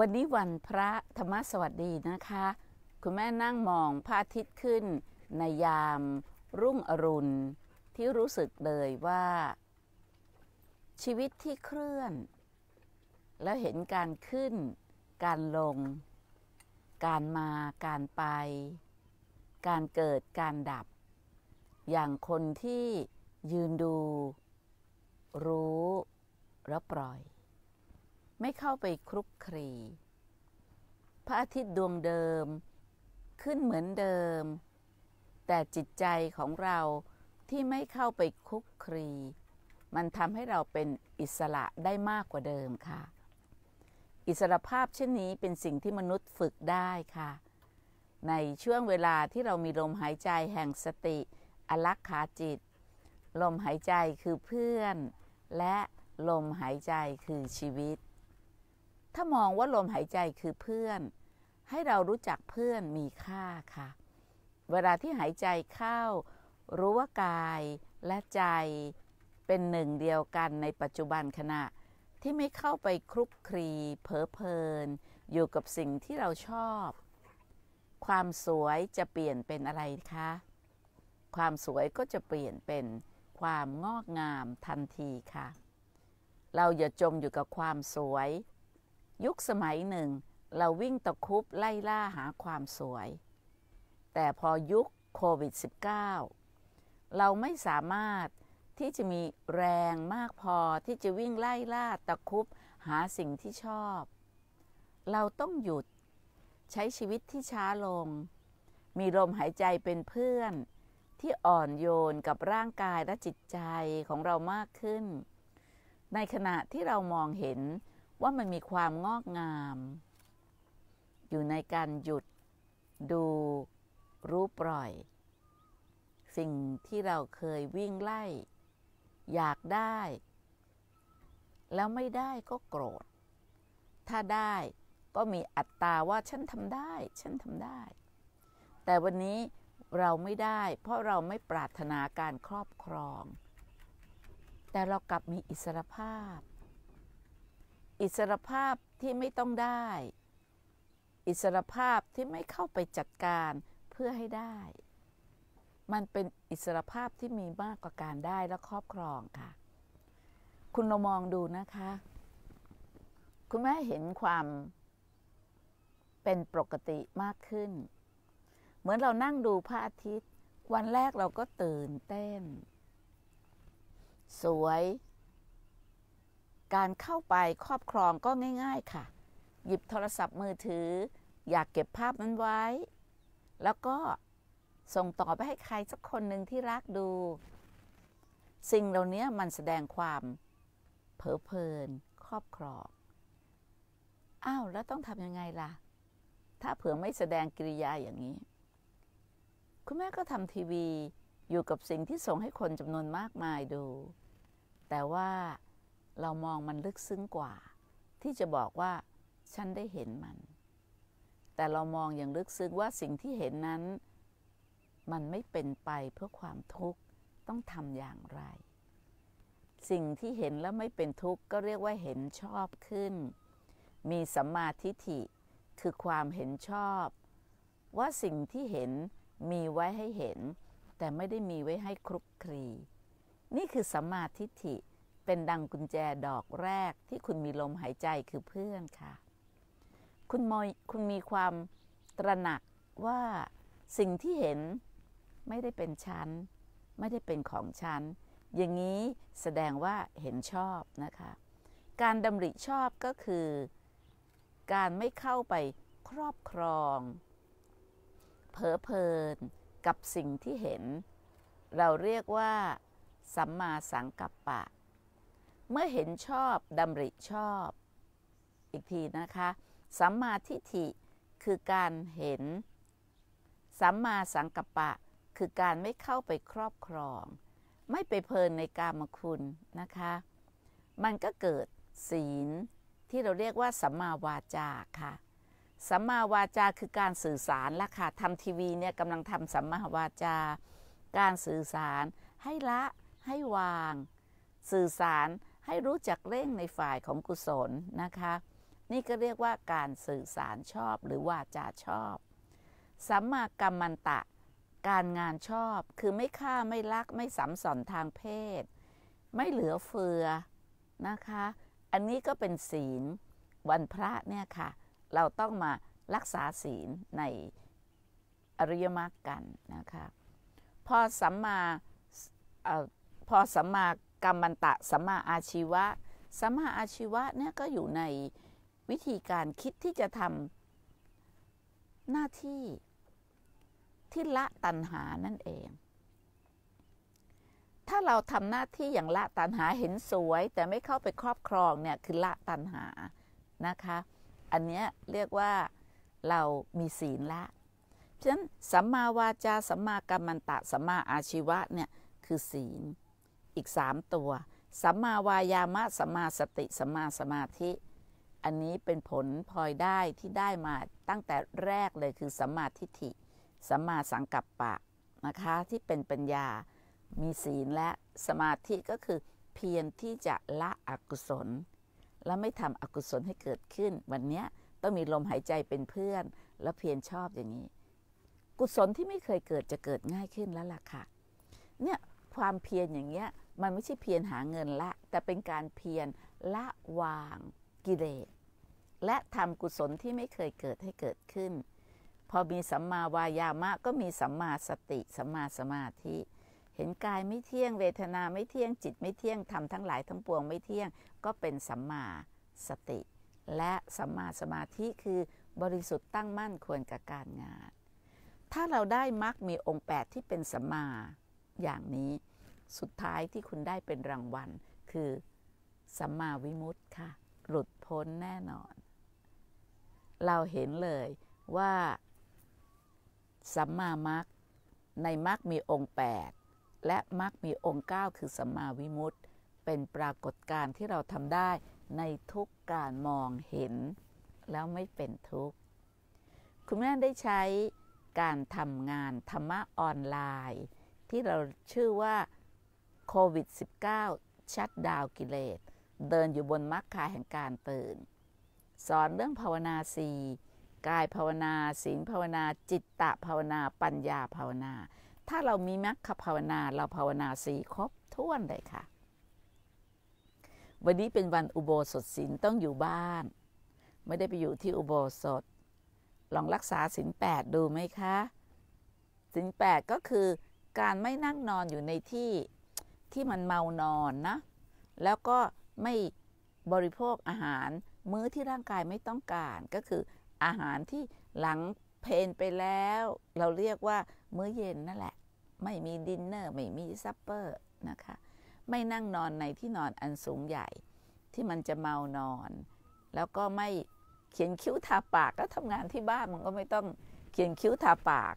วันนี้วันพระธรรมสวัสดีนะคะ คุณแม่นั่งมองพระอาทิตย์ขึ้น ในยามรุ่งอรุณ ที่รู้สึกเลยว่าชีวิตที่เคลื่อน แล้วเห็นการขึ้น การลง การมาการไป การเกิดการดับ อย่างคนที่ยืนดูรู้แล้วปล่อยไม่เข้าไปคลุกคลีพระอาทิตย์ดวงเดิมขึ้นเหมือนเดิม แต่จิตใจของเราที่ไม่เข้าไปคลุกคลีมันทำให้เราเป็นอิสระได้มากกว่าเดิมค่ะ อิสระภาพเช่นนี้เป็นสิ่งที่มนุษย์ฝึกได้ค่ะ ในช่วงเวลาที่เรามีลมหายใจแห่งสติ อลักขาจิต ลมหายใจคือเพื่อนและลมหายใจคือชีวิตถ้ามองว่าลมหายใจคือเพื่อน ให้เรารู้จักเพื่อนมีค่าค่ะ เวลาที่หายใจเข้ารู้ว่ากายและใจเป็นหนึ่งเดียวกันในปัจจุบันขณะที่ไม่เข้าไปคลุกคลีเพ้อเพลินอยู่กับสิ่งที่เราชอบ ความสวยจะเปลี่ยนเป็นอะไรคะ ความสวยก็จะเปลี่ยนเป็นความงอกงามทันทีค่ะ เราอย่าจมอยู่กับความสวยยุคสมัยหนึ่ง เราวิ่งตะคุบไล่ล่าหาความสวย แต่พอยุคโควิด -19 เราไม่สามารถที่จะมีแรงมากพอที่จะวิ่งไล่ล่าตะคุบหาสิ่งที่ชอบ เราต้องหยุดใช้ชีวิตที่ช้าลง มีลมหายใจเป็นเพื่อน ที่อ่อนโยนกับร่างกายและจิตใจของเรามากขึ้น ในขณะที่เรามองเห็นว่ามันมีความงอกงาม อยู่ในการหยุดดูรู้ปล่อย สิ่งที่เราเคยวิ่งไล่ อยากได้ แล้วไม่ได้ก็โกรธ ถ้าได้ก็มีอัตตาว่าฉันทำได้ฉันทำได้ แต่วันนี้เราไม่ได้เพราะเราไม่ปรารถนาการครอบครอง แต่เรากลับมีอิสรภาพอิสรภาพที่ไม่ต้องได้ อิสรภาพที่ไม่เข้าไปจัดการเพื่อให้ได้ มันเป็นอิสรภาพที่มีมากกว่าการได้และครอบครองค่ะ คุณมองดูนะคะ คุณแม่เห็นความ เป็นปกติมากขึ้น เหมือนเรานั่งดูพระอาทิตย์ วันแรกเราก็ตื่นเต้น สวยการเข้าไปครอบครองก็ง่าย ๆค่ะ หยิบโทรศัพท์มือถือ อยากเก็บภาพนั้นไว้ แล้วก็ ส่งต่อไปให้ใครสักคนหนึ่งที่รักดู สิ่งเหล่านี้มันแสดงความเผลอเพลิน ครอบครองอ้าวแล้วต้องทำยังไงล่ะ ถ้าเผื่อไม่แสดงกิริยาอย่างนี้ คุณแม่ก็ทำทีวีอยู่กับสิ่งที่ส่งให้คนจำนวนมากมายดู แต่ว่าเรามองมันลึกซึ้งกว่า ที่จะบอกว่าฉันได้เห็นมัน แต่เรามองอย่างลึกซึ้งว่าสิ่งที่เห็นนั้น มันไม่เป็นไปเพื่อความทุกข์ต้องทำอย่างไร สิ่งที่เห็นแล้วไม่เป็นทุกข์ก็เรียกว่าเห็นชอบขึ้น มีสัมมาทิฏฐิคือความเห็นชอบ ว่าสิ่งที่เห็นมีไว้ให้เห็น แต่ไม่ได้มีไว้ให้ครุกครี นี่คือสัมมาทิฏฐิเป็นดังกุญแจดอกแรกที่คุณมีลมหายใจคือเพื่อนค่ะ คุณมอยคุณมีความตระหนักว่าสิ่งที่เห็นไม่ได้เป็นชั้นไม่ได้เป็นของชั้น อย่างนี้แสดงว่าเห็นชอบนะคะ การดำริชอบก็คือการไม่เข้าไปครอบครอง เพ้อเพลินกับสิ่งที่เห็น เราเรียกว่าสัมมาสังกัปปะเมื่อเห็นชอบดำริชอบ อีกทีนะคะสัมมาทิฏฐิคือการเห็นสัมมาสังกัปปะคือการไม่เข้าไปครอบครองไม่ไปเพลินในกามคุณนะคะ มันก็เกิดศีลที่เราเรียกว่าสัมมาวาจา ค่ะสัมมาวาจาคือการสื่อสารละค่ะทำทีวีเนี่ยกำลังทำสัมมาวาจา การสื่อสารให้ละให้วาง สื่อสารให้รู้จักเร่งในฝ่ายของกุศลนะคะนี่ก็เรียกว่าการสื่อสารชอบหรือว่า จาชอบสัมมากรรมันตะการงานชอบคือไม่ฆ่าไม่ลักไม่สัมสอนทางเพศ ไม่เหลือเฟือนะคะอันนี้ก็เป็นศีลวันพระเนี่ยค่ะเราต้องมารักษาศีลในอริยมรรคกันนะคะพอสัมมาพอสัมมากรรมันตะสัมมาอาชีวะ สัมมาอาชีวะเนี่ยก็อยู่ในวิธีการคิดที่จะทำหน้าที่ที่ละตันหานั่นเอง ถ้าเราทำหน้าที่อย่างละตันหาเห็นสวย แต่ไม่เข้าไปครอบครองเนี่ยคือละตันหา นะคะ อันเนี้ยเรียกว่าเรามีศีลละฉะนั้นสัมมาวาจาสัมมากรรมันตะสัมมาอาชีวะเนี่ยคือศีลอีกสามตัว สัมมาวายามะ สัมมาสติ สัมมาสมาธิ อันนี้เป็นผลพลอยได้ที่ได้มาตั้งแต่แรกเลยคือสัมมาทิฏฐิ สัมมาสังกัปปะนะคะที่เป็นปัญญา มีศีลและสมาธิก็คือเพียรที่จะละอกุศล และไม่ทำอกุศลให้เกิดขึ้น วันนี้ต้องมีลมหายใจเป็นเพื่อนและเพียรชอบอย่างนี้ กุศลที่ไม่เคยเกิดจะเกิดง่ายขึ้นแล้วล่ะค่ะเนี่ย ความเพียรอย่างเงี้ยมันไม่ใช่เพียรหาเงินละ แต่เป็นการเพียรละวางกิเลสและทำกุศลที่ไม่เคยเกิดให้เกิดขึ้น พอมีสัมมาวายามะก็มีสัมมาสติสัมมาสมาธิ เห็นกายไม่เที่ยงเวทนาไม่เที่ยงจิตไม่เที่ยงทำทั้งหลายทั้งปวงไม่เที่ยงก็เป็นสัมมาสติ และสัมมาสมาธิคือบริสุทธิ์ตั้งมั่นควรกับการงาน ถ้าเราได้มรรคมีองค์8ที่เป็นสัมมาอย่างนี้สุดท้ายที่คุณได้เป็นรางวัลคือ สัมมาวิมุตติค่ะ หลุดพ้นแน่นอน เราเห็นเลยว่า สัมมามรรคในมรรคมีองค์ 8 และมรรคมีองค์ 9 คือ สัมมาวิมุตติ เป็นปรากฏการณ์ที่เราทำได้ในทุกการมองเห็น แล้วไม่เป็นทุกข์ คุณแม่ได้ใช้การทำงาน ธรรมะออนไลน์ ที่เราชื่อว่าโควิด -19 ชัดดาวกิเลส เดินอยู่บนมรรคคาแห่งการตื่น สอนเรื่องภาวนาสีกายภาวนาศีลภาวนาจิตตะภาวนาปัญญาภาวนา ถ้าเรามีมรรคภาวนาเราภาวนาสีครบถ้วนเลยค่ะ วันนี้เป็นวันอุโบสถศีลต้องอยู่บ้าน ไม่ได้ไปอยู่ที่อุโบสถ ลองรักษาศีลแปดดูไหมคะศีลแปดก็คือการไม่นั่งนอนอยู่ในที่ที่มันเมานอน นะ แล้วก็ไม่บริโภคอาหารมื้อที่ร่างกายไม่ต้องการ ก็คืออาหารที่หลังเพนไปแล้ว เราเรียกว่า มื้อเย็น นั่นแหละ ไม่มีดินเนอร์ไม่มีซัปเปอร์นะคะ ไม่นั่งนอนในที่นอนอันสูงใหญ่ที่มันจะเมานอน แล้วก็ไม่เขียนคิ้ว ทาปาก ก็ทำงานที่บ้านมัน ก็ไม่ต้องเขียนคิ้วทาปาก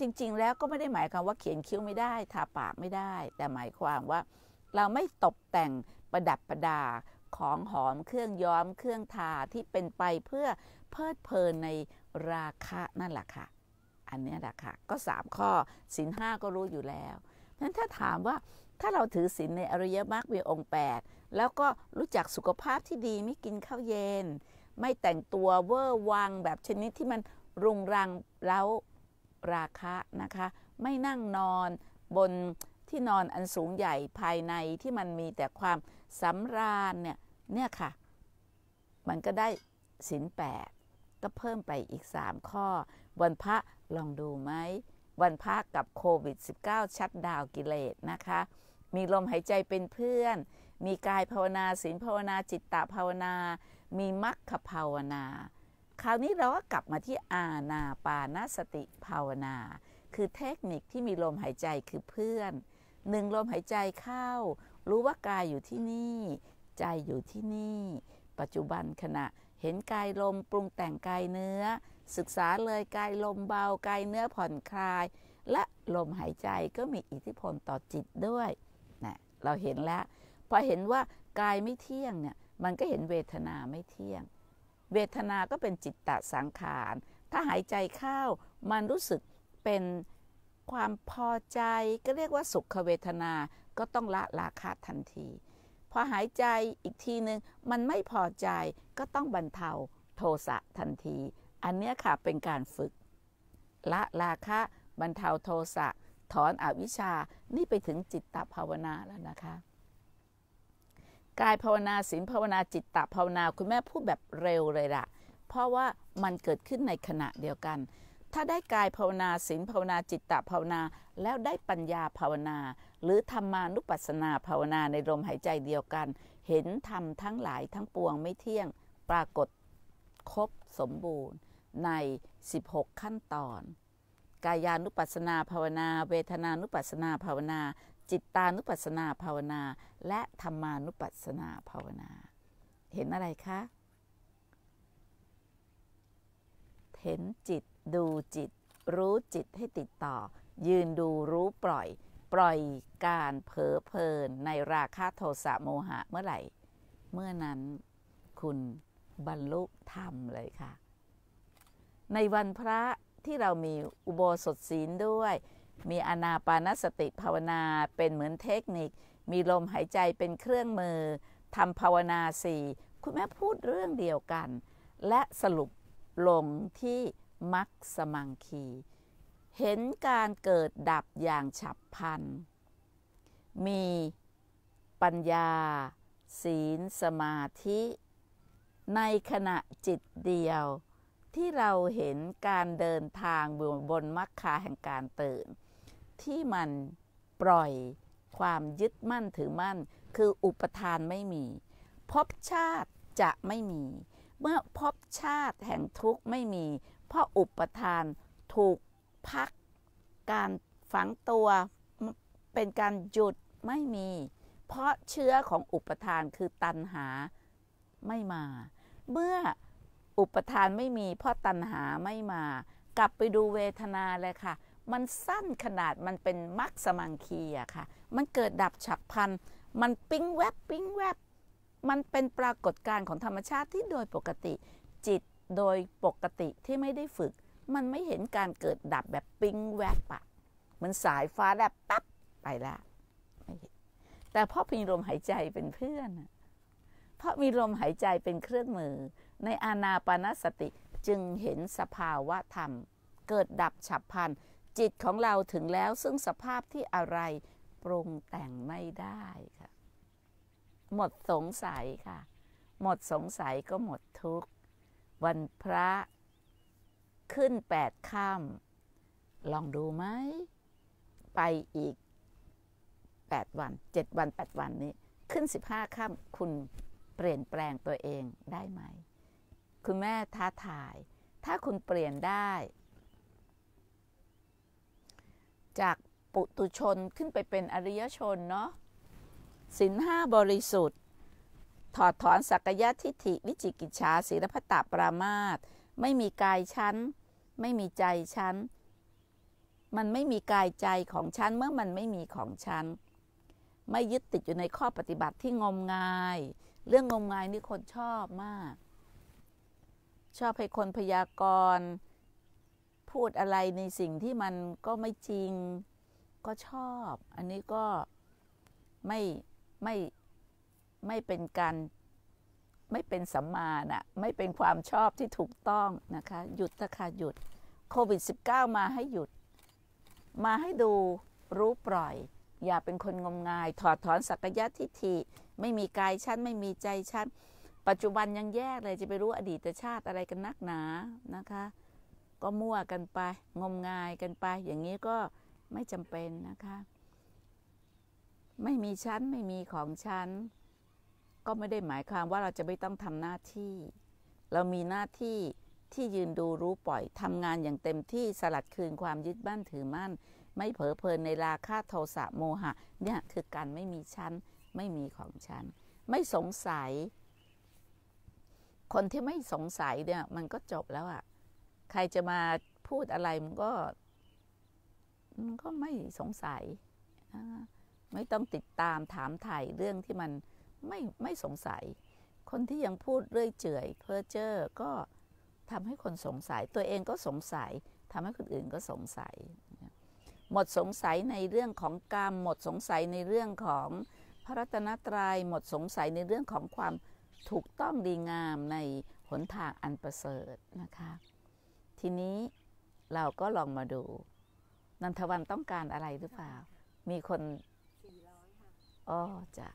จริงๆแล้วก็ไม่ได้หมายความว่าเขียนคิ้วไม่ได้ทาปากไม่ได้แต่หมายความว่า เราไม่ตกแต่งประดับประดาของหอมเครื่องย้อมเครื่องทาที่เป็นไปเพื่อเพลิดเพลินในราคะนั่นแหละค่ะ อันนี้แหละค่ะก็สามข้อสินห้าก็รู้อยู่แล้วนั้นถ้าถามว่าถ้าเราถือศินในอริยมรรคมีองค์ 8 แล้วก็รู้จักสุขภาพที่ดีไม่กินข้าวเย็น ไม่แต่งตัวเวอร์วังแบบชนิดที่มันรุงรังแล้วราคะนะคะ ไม่นั่งนอนบนที่นอนอันสูงใหญ่ภายในที่มันมีแต่ความสำราญ เนี่ย เนี่ยค่ะ มันก็ได้ศินแปด ก็เพิ่มไปอีกสามข้อ วันพระลองดูไหม วันพระกับโควิด -19 ชัดดาวกิเลสนะคะ มีลมหายใจเป็นเพื่อน มีกายภาวนาศีลภาวนาจิตตภาวนา มีมรรคภาวนาคราวนี้เราก็กลับมาที่อาณาปานสติภาวนา คือเทคนิคที่มีลมหายใจคือเพื่อนหนึ่งลมหายใจเข้า รู้ว่ากายอยู่ที่นี่ใจอยู่ที่นี่ ปัจจุบันขณะเห็นกายลมปรุงแต่งกายเนื้อ ศึกษาเลยกายลมเบากายเนื้อผ่อนคลาย และลมหายใจก็มีอิทธิพลต่อจิตด้วยนะเราเห็นแล้ว พอเห็นว่ากายไม่เที่ยงเนี่ยมันก็เห็นเวทนาไม่เที่ยงเวทนาก็เป็นจิตตสังขาร ถ้าหายใจเข้า มันรู้สึกเป็นความพอใจ ก็เรียกว่าสุขเวทนา ก็ต้องละราคะทันที พอหายใจอีกทีหนึง่งมันไม่พอใจ ก็ต้องบรรเทาโทสะทันที อันนี้ค่ะ เป็นการฝึกละราคะบรรเทาโทสะถอนอวิชานี่ไปถึงจิตตภาวนาแล้วนะคะกายภาวนาศีลภาวนาจิตตภาวนาคุณแม่พูดแบบเร็วเลยล่ะ เพราะว่ามันเกิดขึ้นในขณะเดียวกัน ถ้าได้กายภาวนาศีลภาวนาจิตตภาวนาแล้วได้ปัญญาภาวนา หรือธรรมานุปัสสนาภาวนาในลมหายใจเดียวกัน เห็นธรรมทั้งหลายทั้งปวงไม่เที่ยงปรากฏครบสมบูรณ์ใน 16 ขั้นตอน กายานุปัสสนาภาวนา เวทนานุปัสสนาภาวนาจิตตานุปัสสนาภาวนา และธรรมานุปัสสนาภาวนา เห็นอะไรคะเห็นจิตดูจิตรู้จิตให้ติดต่อ ยืนดูรู้ปล่อย ปล่อยการเผลอเพลินในราคะโทสะโมหะเมื่อไหร่ เมื่อนั้นคุณบรรลุธรรมเลยค่ะ ในวันพระที่เรามีอุโบสถศีลด้วยมีอนาปานสติภาวนาเป็นเหมือนเทคนิค มีลมหายใจเป็นเครื่องมือทำภาวนาสี่คุณแม่พูดเรื่องเดียวกัน และสรุปลงที่มักสมังคี เห็นการเกิดดับอย่างฉับพลันมีปัญญา ศีลสมาธิ ในขณะจิตเดียว ที่เราเห็นการเดินทางบนมรรคาแห่งการตื่นที่มันปล่อยความยึดมั่น ถือมั่น คืออุปทานไม่มีพบชาติจะไม่มี เมื่อพบชาติแห่งทุกข์ไม่มี เพราะอุปทานถูกพักการฝังตัวเป็นการหยุดไม่มี เพราะเชื้อของอุปทานคือตันหาไม่มา เมื่ออุปทานไม่มี เพราะตันหาไม่มา กลับไปดูเวทนาเลยค่ะมันสั้นขนาดมันเป็นมักสมังคีอะค่ะ มันเกิดดับฉับพลัน มันปิ้งแวบปิ้งแวบ มันเป็นปรากฏการณ์ของธรรมชาติที่โดยปกติ จิตโดยปกติที่ไม่ได้ฝึก มันไม่เห็นการเกิดดับแบบปิ้งแวบอะเหมือนสายฟ้าแบบปั๊บไปละแต่พ่อมีลมหายใจเป็นเพื่อน เพราะมีลมหายใจเป็นเครื่องมือ ในอานาปานสติจึงเห็นสภาวะธรรม เกิดดับฉับพลันจิตของเราถึงแล้วซึ่งสภาพที่อะไรปรุงแต่งไม่ได้ค่ะ หมดสงสัยค่ะ หมดสงสัยก็หมดทุกวันพระขึ้นแปดค่ำลองดูไหม ไปอีกแปดวันเจ็ดวันแปดวันนี้ ขึ้นสิบห้าค่ำคุณเปลี่ยนแปลงตัวเองได้ไหม คุณแม่ท้าทาย ถ้าคุณเปลี่ยนได้จากปุตุชนขึ้นไปเป็นอริยชนเนาะสินห้าบริสุทธิ์ ถอดถอนสักยะทิฏฐิ วิจิกิจฉาศีลพัตตาปรามาตไม่มีกายชั้นไม่มีใจชั้นมันไม่มีกายใจของชั้นเมื่อมันไม่มีของชั้นไม่ยึดติดอยู่ในข้อปฏิบัติที่งมงาย เรื่องงมงายนี่คนชอบมาก ชอบให้คนพยากรณ์พูดอะไรในสิ่งที่มันก็ไม่จริงก็ชอบ อันนี้ก็ไม่ไม่ไม่เป็นการไม่เป็นสัมมานะไม่เป็นความชอบที่ถูกต้องนะคะ หยุดตะคาหยุดโควิด -19 มาให้หยุด มาให้ดูรู้ปล่อยอย่าเป็นคนงมงายถอดถอนสักยะทิฏฐิไม่มีกายชั้นไม่มีใจชั้นปัจจุบันยังแยกเลยจะไปรู้อดีตชาติอะไรกันนักหนานะคะก็มั่วกันไป งมงายกันไป อย่างนี้ก็ไม่จำเป็นนะคะ ไม่มีชั้นไม่มีของชั้นก็ไม่ได้หมายความว่าเราจะไม่ต้องทำหน้าที่ เรามีหน้าที่ที่ยืนดูรู้ปล่อยทำงานอย่างเต็มที่สลัดคืนความยึดบ้านถือมั่น ไม่เผลอเพลินในราคาโทสะโมหะ เนี่ยคือการไม่มีชั้นไม่มีของชั้นไม่สงสัย คนที่ไม่สงสัยเนี่ย มันก็จบแล้วอะ่ะใครจะมาพูดอะไรมันก็มันก็ไม่สงสัย ไม่ต้องติดตามถามถ่ายเรื่องที่มันไม่ไม่สงสัย คนที่ยังพูดเรื่อยเจื่อยเพ้อเจ้อก็ทำให้คนสงสัยตัวเองก็สงสัยทำให้คนอื่นก็สงสัย หมดสงสัยในเรื่องของกรรมหมดสงสัยในเรื่องของพระรัตนตรยัยหมดสงสัยในเรื่องของความถูกต้องดีงามในหนทางอันประเสริฐนะคะทีนี้เราก็ลองมาดู นันทวันต้องการอะไรหรือเปล่า มีคนอ๋อจ้ะ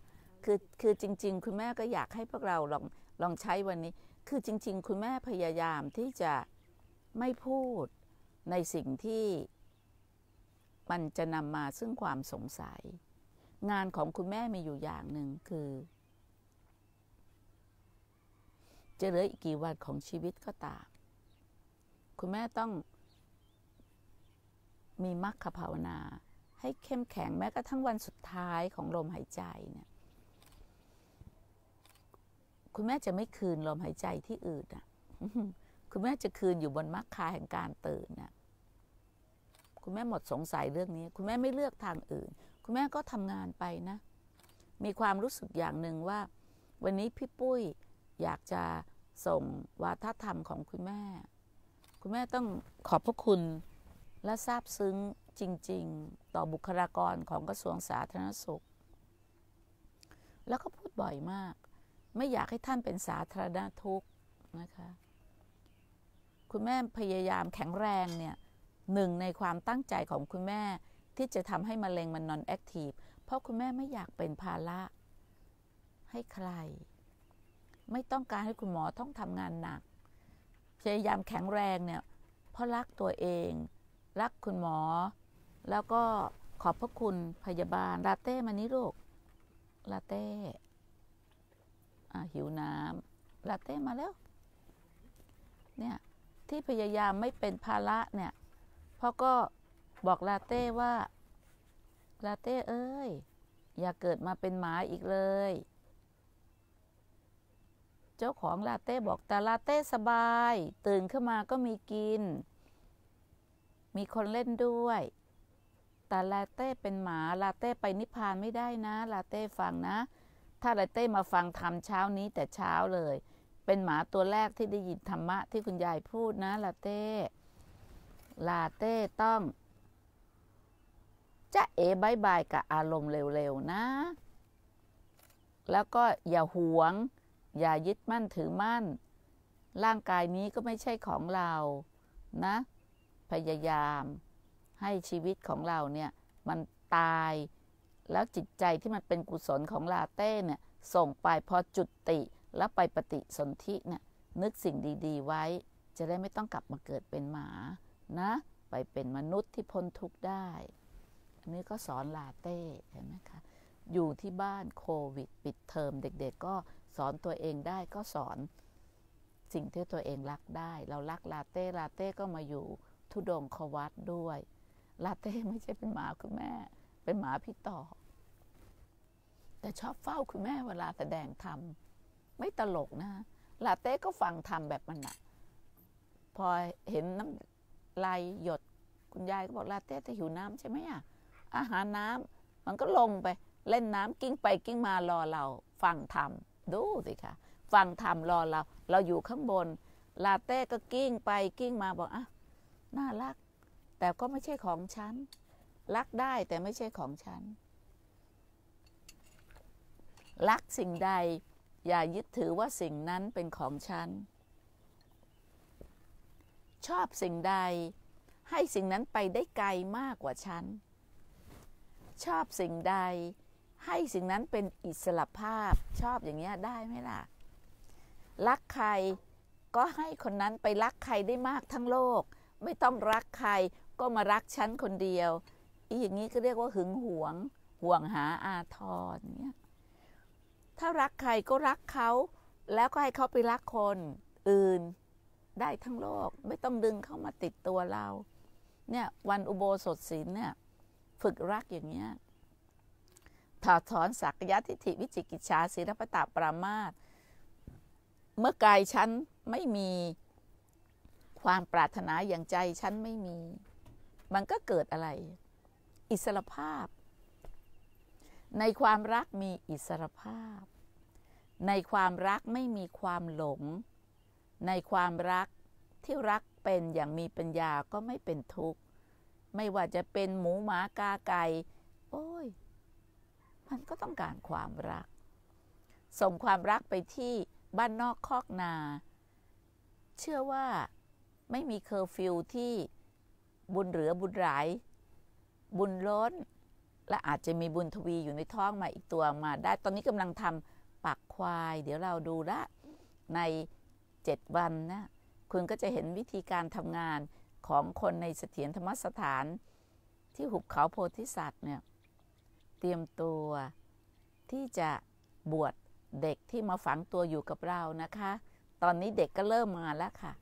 คือคือจริง ๆ คุณแม่ก็อยากให้พวกเราลองลองใช้วันนี้ คือจริง ๆ คุณแม่พยายามที่จะไม่พูดในสิ่งที่มันจะนำมาซึ่งความสงสัย งานของคุณแม่มีอยู่อย่างหนึ่งคือจะเหลืออีกกี่วันของชีวิตก็ตามคุณแม่ต้อง มีมรรคภาวนา ให้เข้มแข็งแม้กระทั่งวันสุดท้ายของลมหายใจเนี่ย คุณแม่จะไม่คืนลมหายใจที่อื่นอ่ะ คุณแม่จะคืนอยู่บนมรรคาแห่งการตื่นน่ะคุณแม่หมดสงสัยเรื่องนี้ คุณแม่ไม่เลือกทางอื่น คุณแม่ก็ทำงานไปนะ มีความรู้สึกอย่างหนึ่งว่า วันนี้พี่ปุ้ยอยากจะส่งวาทธรรมของคุณแม่คุณแม่ต้องขอบพระคุณและซาบซึ้งจริง ๆ ต่อบุคลากรของกระทรวงสาธารณสุข แล้วก็พูดบ่อยมาก ไม่อยากให้ท่านเป็นสาธารณทุกข์นะคะคุณแม่พยายามแข็งแรงเนี่ยหนึ่งในความตั้งใจของคุณแม่ที่จะทำให้มะเร็งมันนอนแอคทีฟเพราะคุณแม่ไม่อยากเป็นภาระ ให้ใคร ไม่ต้องการให้คุณหมอต้องทำงานหนักพยายามแข็งแรง เนี่ยเพราะรักตัวเอง รักคุณหมอ แล้วก็ขอบพระคุณพยาบาลลาเต้มานี่ลูกลาเต้หิวน้ำลาเต้มาแล้วเนี่ยที่พยายามไม่เป็นภาระเนี่ยพ่อก็บอกลาเต้ว่าลาเต้เอ้ยอย่าเกิดมาเป็นหมาอีกเลยเจ้าของลาเต้บอกแต่ลาเต้สบายตื่นขึ้นมาก็มีกิน มีคนเล่นด้วย แต่ลาเต้เป็นหมาลาเต้ไปนิพพานไม่ได้นะลาเต้ฟังนะ ถ้าลาเต้มาฟังธรรมเช้านี้แต่เช้าเลย เป็นหมาตัวแรกที่ได้ยินธรรมะที่คุณยายพูดนะลาเต้ลาเต้ต้อง จะเอ๋บายบายกับอารมณ์เร็วๆนะ แล้วก็อย่าหวงอย่ายึดมั่นถือมั่น ร่างกายนี้ก็ไม่ใช่ของเรา นะ พยายามให้ชีวิตของเราเนี่ยมันตายแล้วจิตใจที่มันเป็นกุศลของลาเต้เนี่ยส่งไปพอจุดติแล้วไปปฏิสนธิเนี่ยนึกสิ่งดีๆไว้จะได้ไม่ต้องกลับมาเกิดเป็นหมา นะ ไปเป็นมนุษย์ที่พ้นทุกข์ได้ อันนี้ก็สอนลาเต้เห็นไหมคะ อยู่ที่บ้านโควิด ปิดเทอมเด็กๆก็สอนตัวเองได้ก็สอนสิ่งที่ตัวเองรักได้ เรารักลาเต้ลาเต้ก็มาอยู่ทุดงควัดด้วยลาเต้ไม่ใช่เป็นหมาคุณแม่ เป็นหมาพี่ต่อ แต่ชอบเฝ้าคุณแม่เวลาแสดงธรรมไม่ตลกนะลาเต้ก็ฟังธรรมแบบมันอะพอเห็นน้ำลายหยดคุณยายก็บอกลาเต้จะหิวน้ำใช่ไหมอะอาหารน้ำมันก็ลงไปเล่นน้ำกิ้งไปกิ้งมารอเราฟังธรรมดูสิคะฟังธรรมรอเราเราอยู่ข้างบน ลาเต้ก็กิ้งไปกิ้งมาบอกอ่ะน่ารัก แต่ก็ไม่ใช่ของฉันรักได้แต่ไม่ใช่ของฉัน รักสิ่งใด อย่ายึดถือว่าสิ่งนั้นเป็นของฉันชอบสิ่งใด ให้สิ่งนั้นไปได้ไกลมากกว่าฉันชอบสิ่งใดให้สิ่งนั้นเป็นอิสระภาพชอบอย่างเงี้ยได้ไหมล่ะ รักใครก็ให้คนนั้นไปรักใครได้มากทั้งโลก ไม่ต้องรักใครก็มารักฉันคนเดียวอีอย่างนี้ก็เรียกว่า หึงหวงห่วงหาอาทรเนี่ยถ้ารักใครก็รักเขาแล้วก็ให้เขาไปรักคนอื่นได้ทั้งโลกไม่ต้องดึงเข้ามาติดตัวเราเนี่ยวันอุโบสถศีลเนี่ยฝึกรักอย่างเงี้ยถอดถอนสักยะทิฏฐิวิจิกิจชาศีลปตาปรามาตเมื่อกายฉันไม่มีความปรารถนาอย่างใจฉันไม่มี มันก็เกิดอะไร อิสรภาพ ในความรักมีอิสรภาพ ในความรักไม่มีความหลง ในความรักที่รักเป็นอย่างมีปัญญาก็ไม่เป็นทุกข์ไม่ว่าจะเป็นหมูหมากาไก่โอ้ยมันก็ต้องการความรัก ส่งความรักไปที่บ้านนอกคอกนา เชื่อว่าไม่มีเคอร์ฟิวที่บุญเหลือบุญหลายบุญล้นและอาจจะมีบุญทวีอยู่ในท้องมาอีกตัวมาได้ตอนนี้กำลังทำปากควาย เดี๋ยวเราดูละในเจ็ดวันนะคุณก็จะเห็นวิธีการทำงานของคนในเสถียรธรรมสถานที่หุบเขาโพธิสัตว์เนี่ยเตรียมตัว ที่จะบวชเด็กที่มาฝังตัวอยู่กับเรานะคะ ตอนนี้เด็กก็เริ่มมาแล้วค่ะ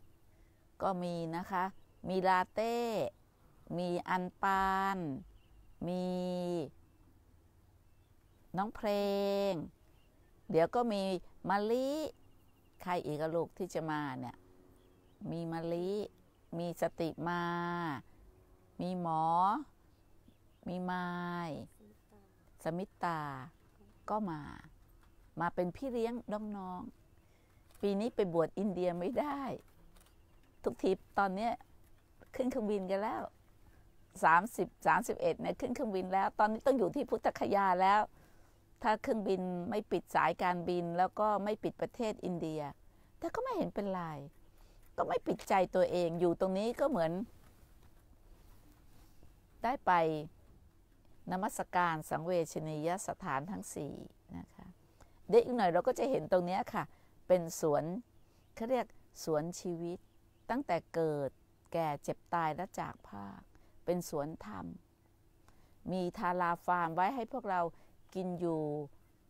ก็มีนะคะ มีลาเต้ มีอันปาน มี น้องเพลง เดี๋ยวก็มีมาลิ ใครอีกลูกที่จะมาเนี่ย มีมาลิ มีสติมา มีหมอ มีไม้สมิตา ก็มา มาเป็นพี่เลี้ยงน้องๆ ปีนี้ไปบวชอินเดียไม่ได้ ทุกทีตอนนี้ขึ้นเครื่องบินกันแล้ว30 31เนี่ยขึ้นเครื่องบินแล้ว ตอนนี้ต้องอยู่ที่พุทธคยาแล้ว ถ้าเครื่องบินไม่ปิดสายการบินแล้วก็ไม่ปิดประเทศอินเดีย แต่ก็ไม่เห็นเป็นไร ก็ไม่ปิดใจตัวเอง อยู่ตรงนี้ก็เหมือนได้ไปนมัสการสังเวชนียสถานทั้งสี่นะคะเดี๋ยวอีกหน่อยเราก็จะเห็นตรงนี้ค่ะ เป็นสวนเขาเรียกสวนชีวิตตั้งแต่เกิดแก่เจ็บตายและจากภาค เป็นสวนธรรม มีทาราฟาร์มไว้ให้พวกเรากินอยู่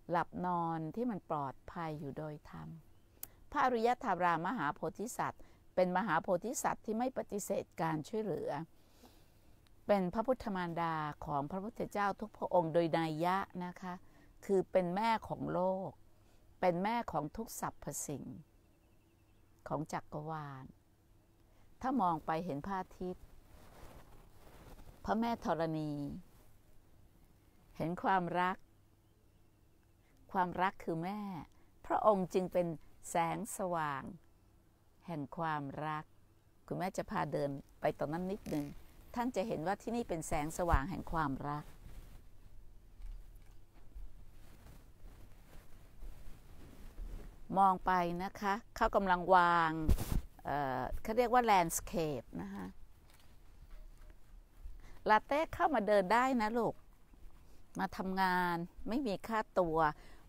หลับนอนที่มันปลอดภัยอยู่โดยธรรมพระอริยธรรมรามหาโพธิสัตว์ เป็นมหาโพธิสัตว์ที่ไม่ปฏิเสธการช่วยเหลือเป็นพระพุทธมารดาของพระพุทธเจ้าทุกพระองค์โดยนายะนะคะ คือเป็นแม่ของโลก เป็นแม่ของทุกสรรพสิ่งของจักรวาล ถ้ามองไปเห็นพระอาทิตย์ พระแม่ธรณี เห็นความรัก ความรักคือแม่ พระองค์จึงเป็นแสงสว่าง แห่งความรัก คุณแม่จะพาเดินไปตรงนั้นนิดหนึ่งท่านจะเห็นว่าที่นี่เป็นแสงสว่างแห่งความรัก มองไปนะคะ เขากำลังวางเเขาเรียกว่าแลนด์สเคปนะคะลาเต้เข้ามาเดินได้นะลูก มาทำงานไม่มีค่าตัว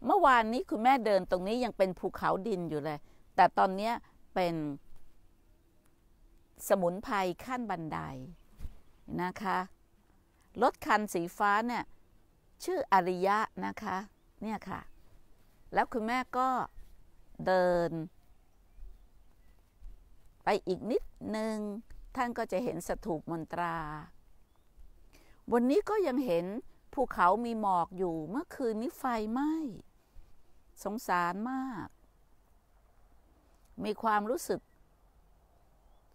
เมื่อวานนี้คุณแม่เดินตรงนี้ยังเป็นภูเขาดินอยู่เลย แต่ตอนนี้เป็นสมุนไพรขั้นบันไดนะคะรถคันสีฟ้าเนี่ยชื่ออริยะนะคะเนี่ยค่ะแล้วคุณแม่ก็เดิน ไปอีกนิดนึง ท่านก็จะเห็นสถูปมนตรา วันนี้ก็ยังเห็นภูเขามีหมอกอยู่เมื่อคืนนี้ไฟไหม้สงสารมาก มีความรู้สึก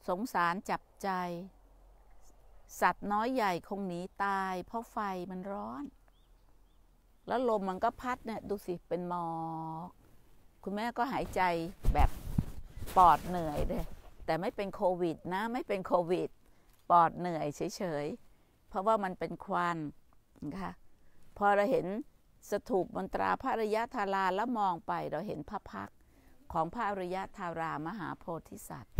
สงสารจับใจสัตว์น้อยใหญ่คงหนีตายเพราะไฟมันร้อน แล้วลมมันก็พัดเนี่ยดูสิเป็นหมอกคุณแม่ก็หายใจแบบปอดเหนื่อยเลยแต่ไม่เป็นโควิดนะ ไม่เป็นโควิด ปอดเหนื่อยเฉย ๆ เพราะว่ามันเป็นควันนะคะพอเราเห็นสถูปมนตราพระริยธาราแล้วมองไปเราเห็นพระพักของพระริยธารามหาโพธิสัตว์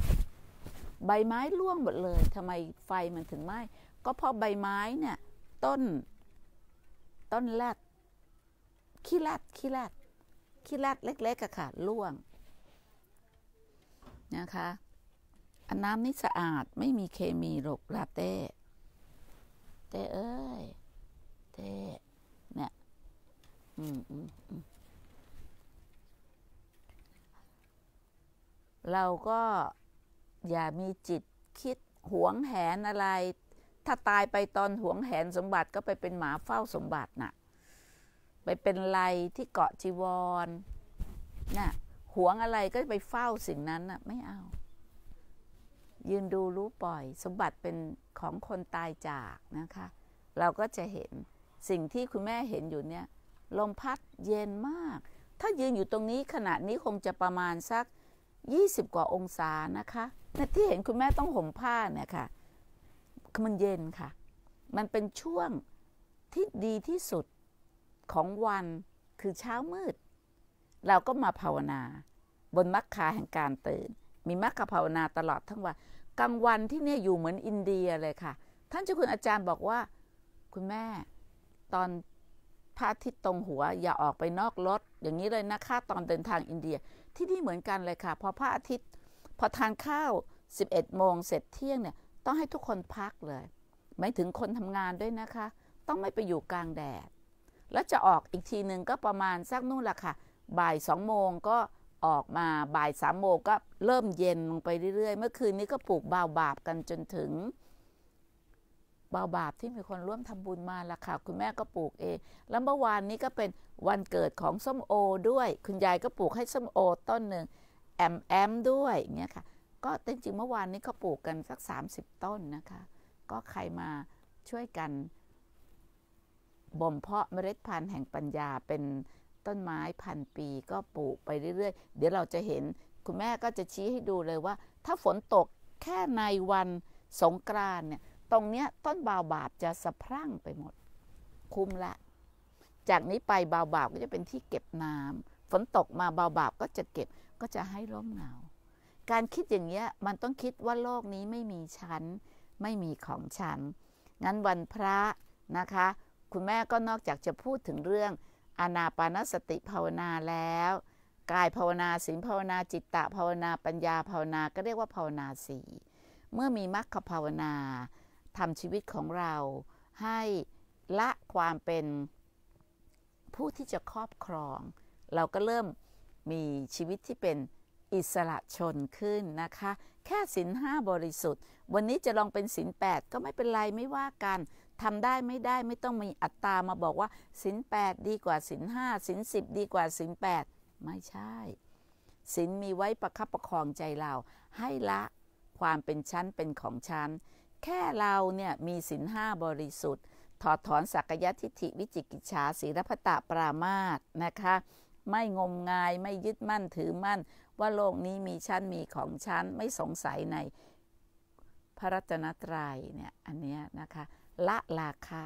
ใบไม้ร่วงหมดเลย ทำไมไฟมันถึงไหม้ ก็เพราะใบไม้เนี่ย ต้น ต้นแรดขี้แรดขี้แรดขี้แรดเล็ก ๆอะค่ะร่วงนะคะ อันน้ำนี่สะอาด ไม่มีเคมีหรอกลาเต้เต้เอ้ยเต้เนี่ยอืมอืมอืมเราก็อย่ามีจิตคิดหวงแหนอะไร ถ้าตายไปตอนหวงแหนสมบัติก็ไปเป็นหมาเฝ้าสมบัตินะ่ะ ไปเป็นไรที่เกาะจีวรนะ่ะ หวงอะไรก็ไปเฝ้าสิ่งนั้นนะ่ะไม่เอา ยืนดูรู้ปล่อยสมบัติเป็นของคนตายจากนะคะ เราก็จะเห็นสิ่งที่คุณแม่เห็นอยู่เนี่ยลมพัดเย็นมาก ถ้ายืนอยู่ตรงนี้ขณะนี้คงจะประมาณสัก20กว่าองศานะคะที่เห็นคุณแม่ต้องห่มผ้าเนี่ยค่ะมันเย็นค่ะ มันเป็นช่วงที่ดีที่สุดของวันคือเช้ามืด เราก็มาภาวนา บนมรรคาแห่งการตื่น มีมรรคภาวนาตลอด ทั้งวันกลางวันที่เนี่ยอยู่เหมือนอินเดียเลยค่ะ ท่านเจ้าคุณอาจารย์บอกว่า คุณแม่ตอนพระอาทิตย์ตรงหัว อย่าออกไปนอกรถ อย่างนี้เลยนะคะ ตอนเดินทางอินเดียที่นี่เหมือนกันเลยค่ะพอพระอาทิตย์ พอทานข้าว 11 โมงเสร็จเที่ยงเนี่ยต้องให้ทุกคนพักเลย หมายถึงคนทำงานด้วยนะคะ ต้องไม่ไปอยู่กลางแดด แล้วจะออกอีกทีหนึ่งก็ประมาณสักนู่นละค่ะ บ่ายสองโมงก็ออกมาบ่ายสามโมงก็เริ่มเย็นลงไปเรื่อยๆ เมื่อคืนนี้ก็ปลูกบาวบาบกันจนถึงบาบาปที่มีคนร่วมทำบุญมาล่ะค่ะคุณแม่ก็ปลูกเองแล้วเมื่อวานนี้ก็เป็นวันเกิดของส้มโอด้วย คุณยายก็ปลูกให้ส้มโอต้นหนึ่งแอมแอมด้วยอย่างเงี้ยค่ะก็จริงๆเมื่อวานนี้เขาปลูกกันสัก 30 ต้นนะคะ ก็ใครมาช่วยกันบ่มเพาะเมล็ดพันธุ์แห่งปัญญาเป็นต้นไม้พันปีก็ปลูกไปเรื่อยๆเดี๋ยวเราจะเห็นคุณแม่ก็จะชี้ให้ดูเลยว่าถ้าฝนตกแค่ในวันสงกรานเนี่ยตรงเนี้ยต้นบาวบาบจะสะพรั่งไปหมดคุ้มละ จากนี้ไป บาวบาบก็จะเป็นที่เก็บน้ำฝนตกมา บาวบาบก็จะเก็บก็จะให้ร่มเงา การคิดอย่างเงี้ยมันต้องคิดว่าโลกนี้ไม่มีชั้นไม่มีของฉัน งั้นวันพระนะคะ คุณแม่ก็นอกจากจะพูดถึงเรื่อง อานาปานสติภาวนาแล้วกายภาวนาศีลภาวนาจิตตะภาวนาปัญญาภาวนาก็เรียกว่าภาวนาสีเมื่อมีมรรคภาวนาทำชีวิตของเราให้ละความเป็นผู้ที่จะครอบครอง เราก็เริ่มมีชีวิตที่เป็นอิสระชนขึ้นนะคะ แค่สินห้าบริสุทธิ์ วันนี้จะลองเป็นสินแปดก็ไม่เป็นไรไม่ว่ากัน ทำได้ไม่ได้ไม่ต้องมีอัตตามาบอกว่าสินแปดดีกว่าสินห้า สินสิบดีกว่าสินแปดไม่ใช่สินมีไว้ประคับประคองใจเรา ให้ละความเป็นชั้นเป็นของชั้นแค่เราเนี่ยมีศีลห้าบริสุทธิ์ ถอดถอนสักยะทิฏฐิวิจิกิจฉาศีลพตะปรามาสนะคะไม่งมงายไม่ยึดมั่นถือมั่น ว่าโลกนี้มีชั้นมีของชั้นไม่สงสัยในพระรัตนตรัยเนี่ยอันเนี้ยนะคะละราคะ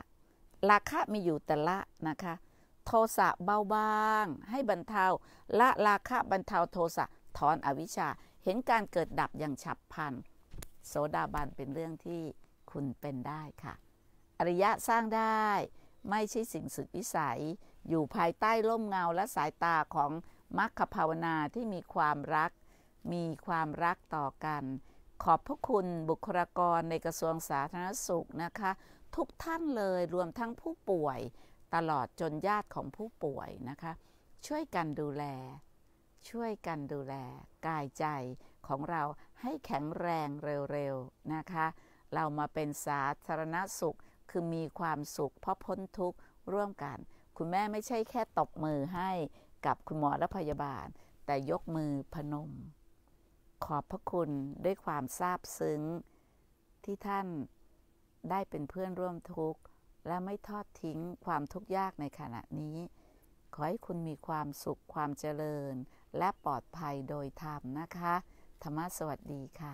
ราคะมีอยู่แต่ละนะคะ โทสะเบาบางให้บรรเทาละราคะบรรเทาโทสะถอนอวิชชาเห็นการเกิดดับอย่างฉับพลันโสดาบันเป็นเรื่องที่คุณเป็นได้ค่ะ อริยะสร้างได้ไม่ใช่สิ่งสุดวิสัย อยู่ภายใต้ร่มเงาและสายตาของมรรคภาวนาที่มีความรัก มีความรักต่อกัน ขอบพระคุณบุคลากรในกระทรวงสาธารณสุขนะคะ ทุกท่านเลยรวมทั้งผู้ป่วยตลอดจนญาติของผู้ป่วยนะคะ ช่วยกันดูแล ช่วยกันดูแลกายใจของเราให้แข็งแรงเร็วๆนะคะ เรามาเป็นสาธารณสุขคือมีความสุข เพราะพ้นทุกข์ร่วมกัน คุณแม่ไม่ใช่แค่ตบมือให้กับคุณหมอและพยาบาล แต่ยกมือพนม ขอบพระคุณด้วยความซาบซึ้ง ที่ท่านได้เป็นเพื่อนร่วมทุกข์และไม่ทอดทิ้งความทุกข์ยากในขณะนี้ ขอให้คุณมีความสุขความเจริญและปลอดภัยโดยธรรมนะคะธรรมะสวัสดีค่ะ